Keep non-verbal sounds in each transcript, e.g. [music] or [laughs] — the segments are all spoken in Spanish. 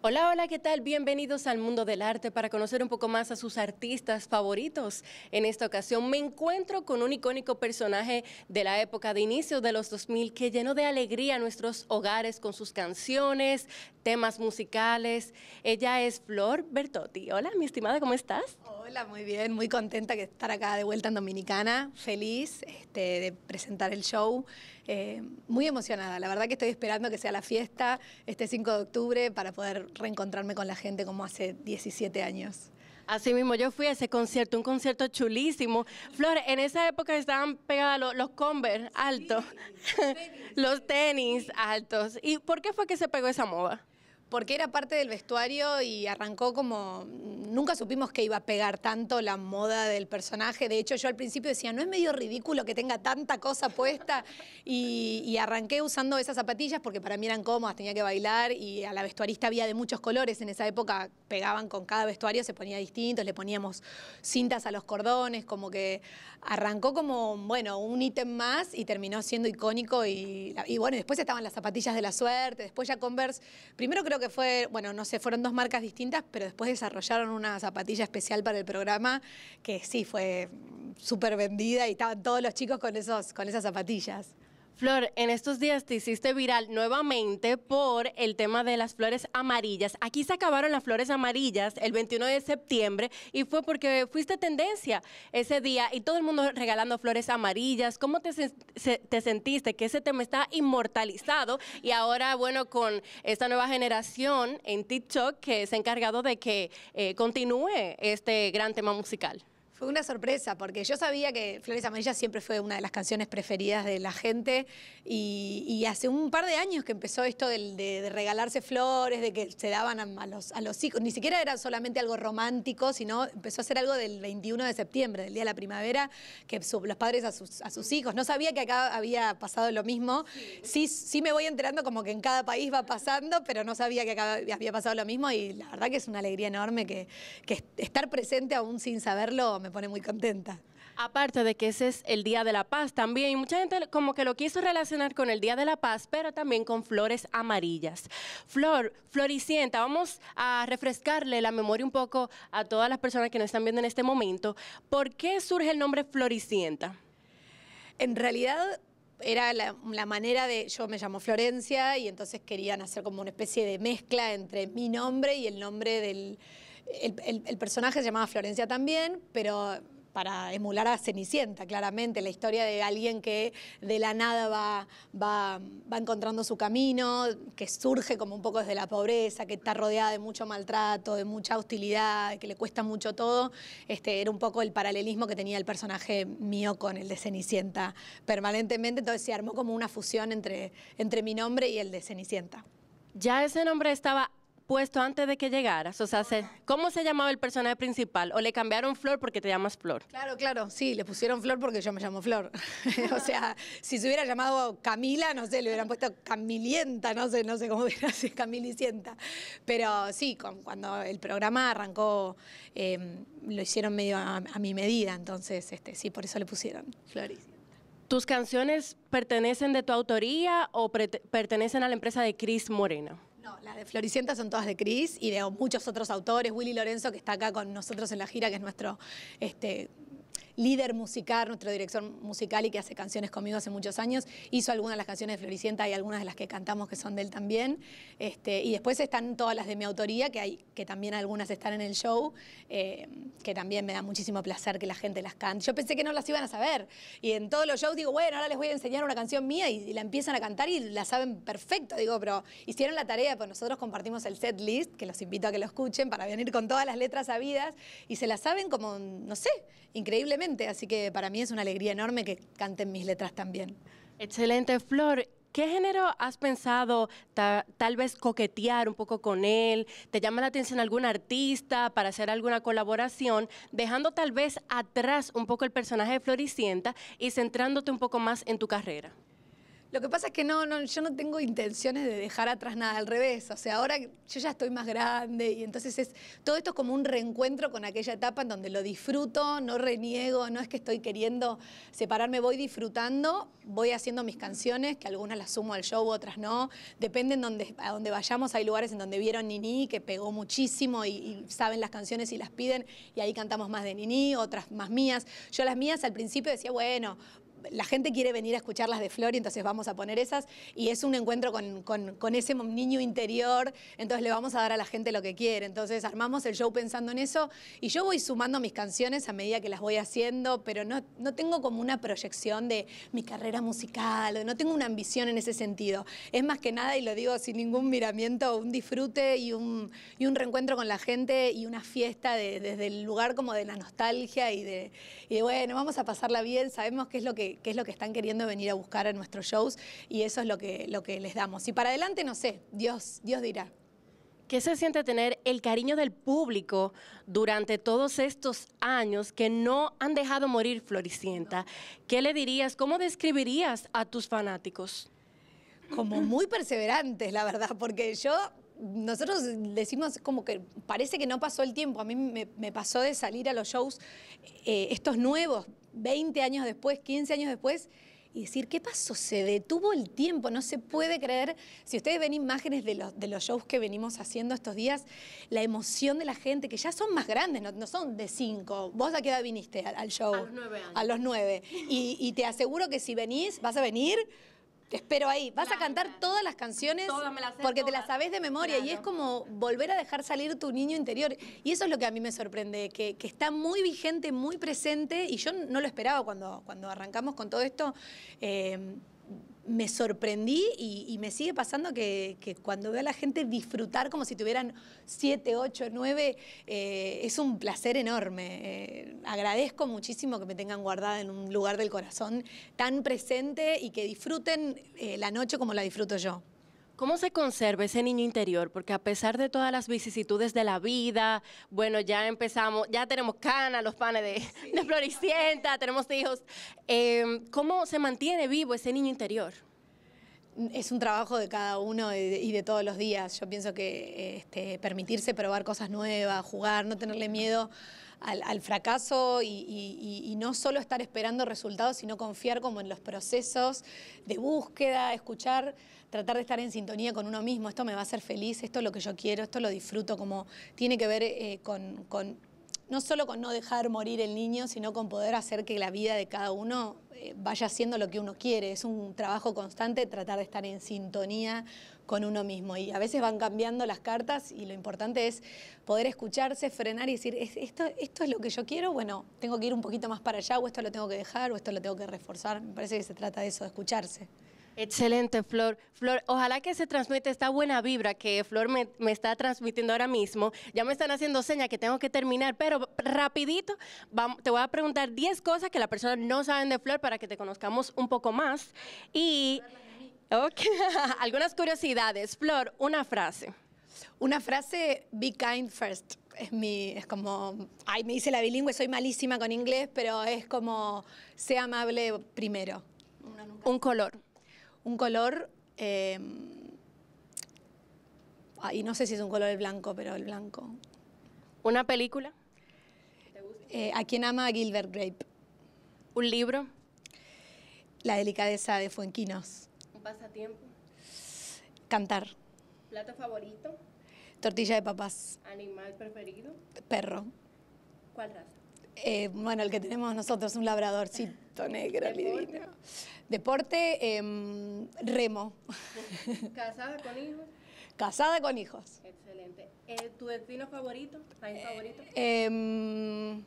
Hola, hola, ¿qué tal? Bienvenidos al mundo del arte para conocer un poco más a sus artistas favoritos. En esta ocasión me encuentro con un icónico personaje de la época de inicio de los 2000 que llenó de alegría nuestros hogares con sus canciones, temas musicales. Ella es Flor Bertotti. Hola, mi estimada, ¿cómo estás? Hola, muy bien, muy contenta de estar acá de vuelta en Dominicana, feliz este, de presentar el show, eh, muy emocionada, la verdad que estoy esperando que sea la fiesta este 5 de octubre para poder reencontrarme con la gente como hace 17 años. Así mismo, yo fui a ese concierto, un concierto chulísimo. Flor, en esa época estaban pegados los, Converse altos, [laughs] los tenis altos. ¿Y por qué fue que se pegó esa moda? porque era parte del vestuario y arrancó como, nunca supimos que iba a pegar tanto la moda del personaje, de hecho yo al principio decía, no es medio ridículo que tenga tanta cosa puesta y, arranqué usando esas zapatillas porque para mí eran cómodas, tenía que bailar y a la vestuarista había de muchos colores, en esa época pegaban con cada vestuario, se ponía distinto, le poníamos cintas a los cordones, como que arrancó como, bueno, un ítem más y terminó siendo icónico y, y bueno, después estaban las zapatillas de la suerte, después ya Converse, primero creo que fue, bueno, no sé, fueron dos marcas distintas, pero después desarrollaron una zapatilla especial para el programa que sí fue súper vendida y estaban todos los chicos con, esos, con esas zapatillas. Flor, en estos días te hiciste viral nuevamente por el tema de las flores amarillas. Aquí se acabaron las flores amarillas el 21 de septiembre y fue porque fuiste tendencia ese día y todo el mundo regalando flores amarillas. ¿Cómo te, te sentiste que ese tema está inmortalizado y ahora, bueno, con esta nueva generación en TikTok que se ha encargado de que eh, continúe este gran tema musical? Fue una sorpresa, porque yo sabía que Flores Amarillas siempre fue una de las canciones preferidas de la gente y, hace un par de años que empezó esto de, regalarse flores, de que se daban a, los, a los hijos. Ni siquiera era solamente algo romántico, sino empezó a ser algo del 21 de septiembre, del Día de la Primavera, que los padres a sus, a sus hijos. No sabía que acá había pasado lo mismo. Sí, sí me voy enterando como que en cada país va pasando, pero no sabía que acá había pasado lo mismo y la verdad que es una alegría enorme que, que estar presente aún sin saberlo me pone muy contenta. Aparte de que ese es el Día de la Paz también, mucha gente como que lo quiso relacionar con el Día de la Paz, pero también con flores amarillas. Flor, Floricienta, vamos a refrescarle la memoria un poco a todas las personas que nos están viendo en este momento. ¿Por qué surge el nombre Floricienta? En realidad era la, la, manera de, yo me llamo Florencia y entonces querían hacer como una especie de mezcla entre mi nombre y el nombre del el, personaje se llamaba Florencia también, pero para emular a Cenicienta, claramente, la historia de alguien que de la nada va, va, encontrando su camino, que surge como un poco desde la pobreza, que está rodeada de mucho maltrato, de mucha hostilidad, que le cuesta mucho todo. Este, era un poco el paralelismo que tenía el personaje mío con el de Cenicienta permanentemente, entonces se armó como una fusión entre, entre mi nombre y el de Cenicienta. Ya ese nombre estaba puesto antes de que llegaras? O sea, ¿cómo se llamaba el personaje principal? ¿O le cambiaron Flor porque te llamas Flor? Claro, claro, sí, le pusieron Flor porque yo me llamo Flor. [laughs] o sea, si se hubiera llamado Camila, no sé, le hubieran puesto Camilienta, no sé, no sé cómo [laughs] hubiera sido Camilicienta. Pero sí, cuando el programa arrancó, em, lo hicieron medio a, mi medida, entonces este, sí, por eso le pusieron Flor ¿Tus canciones pertenecen de tu autoría o pertenecen a la empresa de Chris Moreno? las de Floricienta son todas de Cris y de muchos otros autores. Willy Lorenzo, que está acá con nosotros en la gira, que es nuestro este, líder musical, nuestro director musical y que hace canciones conmigo hace muchos años, hizo algunas de las canciones de Floricienta y algunas de las que cantamos que son de él también. Este, y después están todas las de mi autoría, que, hay, que también algunas están en el show, eh, que también me da muchísimo placer que la gente las cante. Yo pensé que no las iban a saber. Y en todos los shows digo, bueno, ahora les voy a enseñar una canción mía y, la empiezan a cantar y la saben perfecto. Digo, pero hicieron la tarea, pues nosotros compartimos el set list, que los invito a que lo escuchen para venir con todas las letras sabidas y se las saben como, no sé, increíblemente así que para mí es una alegría enorme que canten mis letras también. Excelente, Flor. ¿Qué género has pensado tal vez coquetear un poco con él? ¿Te llama la atención algún artista para hacer alguna colaboración? Dejando tal vez atrás un poco el personaje de Floricienta y centrándote un poco más en tu carrera. Lo que pasa es que no, no, yo no tengo intenciones de dejar atrás nada, al revés. O sea, ahora yo ya estoy más grande y entonces es todo esto es como un reencuentro con aquella etapa en donde lo disfruto, no reniego, no es que estoy queriendo separarme, voy disfrutando, voy haciendo mis canciones, que algunas las sumo al show, otras no. Depende donde, a donde vayamos, hay lugares en donde vieron Nini, que pegó muchísimo y, y saben las canciones y las piden, y ahí cantamos más de Nini, otras más mías. Yo las mías al principio decía, bueno, la gente quiere venir a escucharlas de Flor y entonces vamos a poner esas. Y es un encuentro con, ese niño interior, entonces le vamos a dar a la gente lo que quiere. Entonces armamos el show pensando en eso y yo voy sumando mis canciones a medida que las voy haciendo, pero no, no tengo como una proyección de mi carrera musical, no tengo una ambición en ese sentido. Es más que nada, y lo digo sin ningún miramiento, un disfrute y un, un reencuentro con la gente y una fiesta desde el lugar como de la nostalgia y de, y de, bueno, vamos a pasarla bien, sabemos qué es lo que qué es lo que están queriendo venir a buscar a nuestros shows y eso es lo que, lo que les damos. Y para adelante, no sé, Dios, Dios dirá. ¿Qué se siente tener el cariño del público durante todos estos años que no han dejado morir Floricienta? ¿Qué le dirías, cómo describirías a tus fanáticos? Como muy perseverantes, la verdad, porque yo nosotros decimos como que parece que no pasó el tiempo. A mí me, pasó de salir a los shows, eh, estos nuevos 20 años después, 15 años después, y decir, ¿qué pasó? Se detuvo el tiempo, no se puede creer. Si ustedes ven imágenes de los, de los shows que venimos haciendo estos días, la emoción de la gente, que ya son más grandes, no, son de cinco. ¿Vos a qué edad viniste al, show? A los nueve años. A los nueve. y te aseguro que si venís, vas a venir te espero ahí. Vas a cantar todas las canciones porque te las sabes de memoria y es como volver a dejar salir tu niño interior. Y eso es lo que a mí me sorprende, que, está muy vigente, muy presente y yo no lo esperaba cuando, cuando arrancamos con todo esto. Eh, me sorprendí y, me sigue pasando que, cuando veo a la gente disfrutar como si tuvieran siete, ocho, nueve, eh, es un placer enorme. Eh, agradezco muchísimo que me tengan guardada en un lugar del corazón tan presente y que disfruten eh, la noche como la disfruto yo. ¿Cómo se conserva ese niño interior? Porque a pesar de todas las vicisitudes de la vida, bueno, ya empezamos, ya tenemos canas, los panes de, floricienta, tenemos hijos. Em, ¿Cómo se mantiene vivo ese niño interior? Es un trabajo de cada uno y de, todos los días. Yo pienso que este, permitirse probar cosas nuevas, jugar, no tenerle miedo al, fracaso y, no solo estar esperando resultados, sino confiar como en los procesos de búsqueda, escuchar, tratar de estar en sintonía con uno mismo, esto me va a hacer feliz, esto es lo que yo quiero, esto lo disfruto, como tiene que ver eh, con, no solo con no dejar morir el niño, sino con poder hacer que la vida de cada uno eh, vaya haciendo lo que uno quiere. Es un trabajo constante tratar de estar en sintonía con uno mismo. Y a veces van cambiando las cartas y lo importante es poder escucharse, frenar y decir, ¿esto, esto es lo que yo quiero? Bueno, tengo que ir un poquito más para allá o esto lo tengo que dejar o esto lo tengo que reforzar. Me parece que se trata de eso, de escucharse. Excelente, Flor. Flor, ojalá que se transmite esta buena vibra que Flor me, está transmitiendo ahora mismo. Ya me están haciendo señas que tengo que terminar, pero rapidito te voy a preguntar 10 cosas que la persona no saben de Flor para que te conozcamos un poco más. Y... Ok, [laughs] Algunas curiosidades. Flor, una frase. Una frase, be kind first. Es, mi, es como, ay, me dice la bilingüe, soy malísima con inglés, pero es como, sé amable primero. Un color. Un color, em, ay, no sé si es un color el blanco, pero el blanco. Una película. Eh, ¿A quién ama Gilbert Grape? Un libro. La delicadeza de Fuenquinos pasatiempo? Cantar. ¿Plato favorito? Tortilla de papas. ¿Animal preferido? Perro. ¿Cuál raza? Eh, bueno, el que tenemos nosotros, un labradorcito [laughs] negro, ¿Deporte? Deporte, em, remo. [laughs] ¿Casada con hijos? Casada con hijos. Excelente. Eh, ¿Tu destino favorito? ¿País eh, favorito? Em,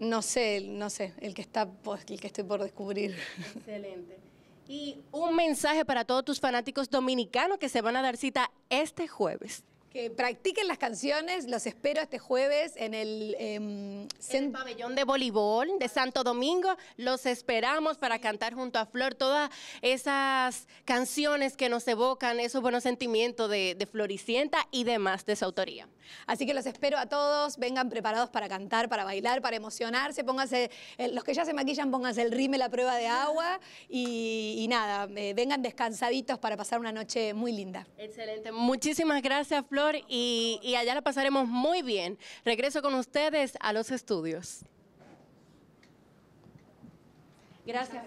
no sé, no sé, el que, está, pues, el que estoy por descubrir. Excelente. Y un mensaje para todos tus fanáticos dominicanos que se van a dar cita este jueves. Que practiquen las canciones, los espero este jueves en el, em, pabellón de voleibol de Santo Domingo. Los esperamos para cantar junto a Flor todas esas canciones que nos evocan esos buenos sentimientos de, Floricienta y demás de su autoría. Así que los espero a todos, vengan preparados para cantar, para bailar, para emocionarse, pónganse, los que ya se maquillan, pónganse el rime, la prueba de agua y, nada, eh, vengan descansaditos para pasar una noche muy linda. Excelente, muchísimas gracias Flor y, allá la pasaremos muy bien. Regreso con ustedes a los estudios. Gracias,